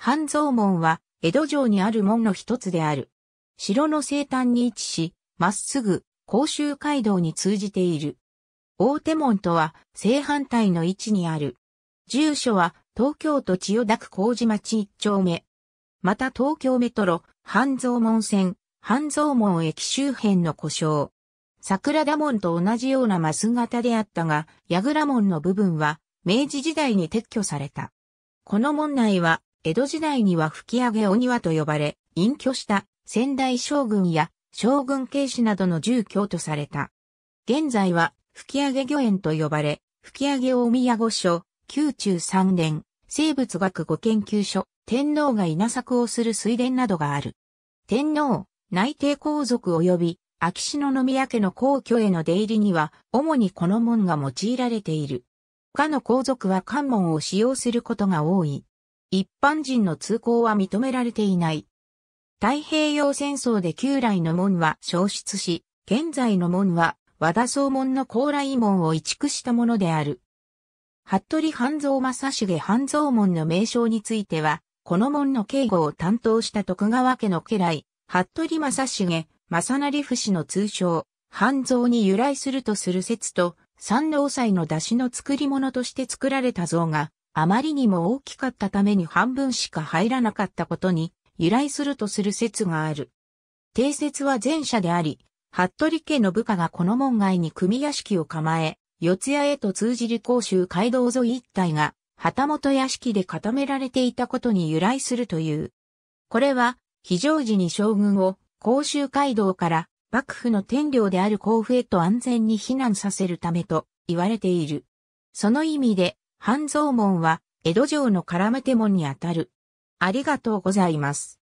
半蔵門は、江戸城にある門の一つである。城の西端に位置し、まっすぐ、甲州街道に通じている。大手門とは、正反対の位置にある。住所は、東京都千代田区麹町一丁目。また東京メトロ、半蔵門線、半蔵門駅周辺の故障。桜田門と同じようなマス型であったが、矢倉門の部分は、明治時代に撤去された。この門内は、江戸時代には吹上お庭と呼ばれ、隠居した仙台将軍や将軍警視などの住居とされた。現在は吹上御苑と呼ばれ、吹上大宮御所、宮中三殿、生物学御研究所、天皇が稲作をする水田などがある。天皇、内定皇族及び秋篠宮家の皇居への出入りには、主にこの門が用いられている。他の皇族は関門を使用することが多い。一般人の通行は認められていない。太平洋戦争で旧来の門は消失し、現在の門は和田総門の高麗門を移築したものである。服部半蔵正重半蔵門の名称については、この門の警護を担当した徳川家の家来、服部正重、正成死の通称、半蔵に由来するとする説と、三能祭の出汁の作り物として作られた像が、あまりにも大きかったために半分しか入らなかったことに由来するとする説がある。定説は前者であり、服部家の部下がこの門外に組屋敷を構え、四谷へと通じる甲州街道沿い一帯が、旗本屋敷で固められていたことに由来するという。これは、非常時に将軍を甲州街道から幕府の天領である甲府へと安全に避難させるためと言われている。その意味で、半蔵門は江戸城の絡め手門にあたる。ありがとうございます。